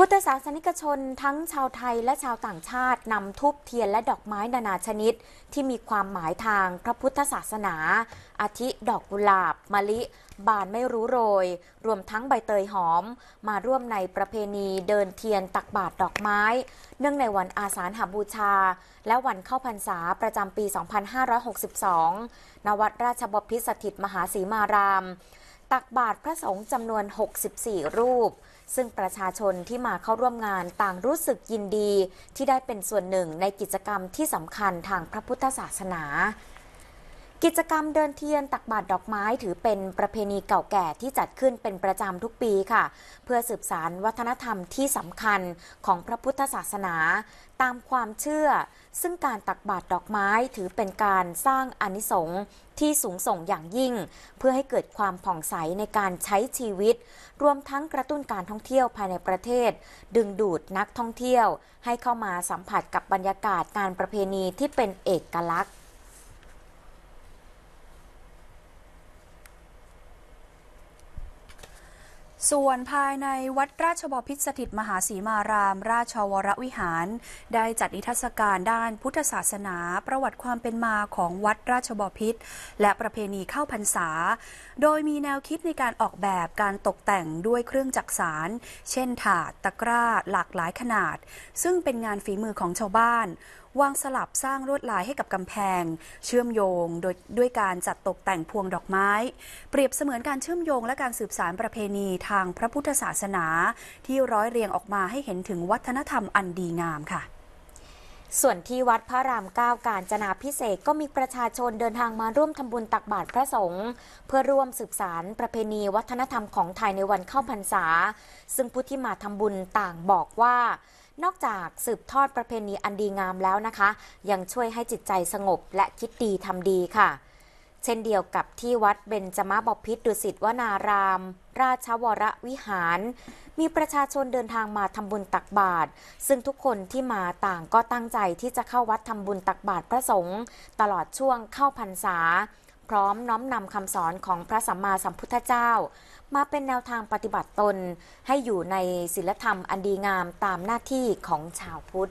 พุทธศาสนิกชนทั้งชาวไทยและชาวต่างชาติ นำทูบเทียนและดอกไม้นานาชนิด ที่มีความหมายทางพระพุทธศาสนา อาทิ ดอกกุหลาบ มะลิ บานไม่รู้โรย รวมทั้งใบเตยหอม มาร่วมในประเพณีเดินเทียนตักบาตรดอกไม้ เนื่องในวันอาสาฬหบบูชา และวันเข้าพรรษาประจำปี 2562 นวัดราชบพิษสถิตมหาสีมารามตักบาตรพระสงฆ์จำนวน 64 รูป ซึ่งประชาชนที่มาเข้าร่วมงานต่างรู้สึกยินดีที่ได้เป็นส่วนหนึ่งในกิจกรรมที่สำคัญทางพระพุทธศาสนากิจกรรมเดินเทียนตักบาตรดอกไม้ถือเป็นประเพณีเก่าแก่ที่จัดขึ้นเป็นประจำทุกปีค่ะ เพื่อสืบสารวัฒนธรรมที่สำคัญของพระพุทธศาสนา ตามความเชื่อ ซึ่งการตักบาตรดอกไม้ถือเป็นการสร้างอนิสงส์ที่สูงส่งอย่างยิ่ง เพื่อให้เกิดความผ่องใสในการใช้ชีวิต รวมทั้งกระตุ้นการท่องเที่ยวภายในประเทศ ดึงดูดนักท่องเที่ยว ให้เข้ามาสัมผัสกับบรรยากาศการประเพณีที่เป็นเอกลักษณ์ส่วนภายในวัดราชบพิษสถิตมหาศีมารามราชวรวิหาร ได้จัดนิทรรศการด้านพุทธศาสนา ประวัติความเป็นมาของวัดราชบพิษและประเพณีเข้าพรรษา โดยมีแนวคิดในการออกแบบการตกแต่งด้วยเครื่องจักสาร เช่นถาดตะกร้าหลากหลายขนาด ซึ่งเป็นงานฝีมือของชาวบ้านวางสลับสร้างลวดลายให้กับกำแพง เชื่อมโยงโดยด้วยการจัดตกแต่งพวงดอกไม้ เปรียบเสมือนการเชื่อมโยงและการสืบสานประเพณีทางพระพุทธศาสนาที่ร้อยเรียงออกมาให้เห็นถึงวัฒนธรรมอันดีงามค่ะ ส่วนที่วัดพระรามเก้าการจนาพิเศษก็มีประชาชนเดินทางมาร่วมทำบุญตักบาตรพระสงฆ์เพื่อร่วมสืบสารประเพณีวัฒนธรรมของไทยในวันเข้าพรรษา ซึ่งผู้ที่มาทำบุญต่างบอกว่านอกจากสืบทอดประเพณีอันดีงามแล้วนะคะ ยังช่วยให้จิตใจสงบและคิดดีทำดีค่ะ เช่นเดียวกับที่วัดเบญจมบพิตรดุสิตวนารามราชวรวิหาร มีประชาชนเดินทางมาทำบุญตักบาตรซึ่งทุกคนที่มาต่างก็ตั้งใจที่จะเข้าวัดทำบุญตักบาตรพระสงฆ์ตลอดช่วงเข้าพรรษาพร้อมน้อมนำคำสอนของพระสัมมาสัมพุทธเจ้ามาเป็นแนวทางปฏิบัติตนให้อยู่ในศีลธรรมอันดีงามตามหน้าที่ของชาวพุทธ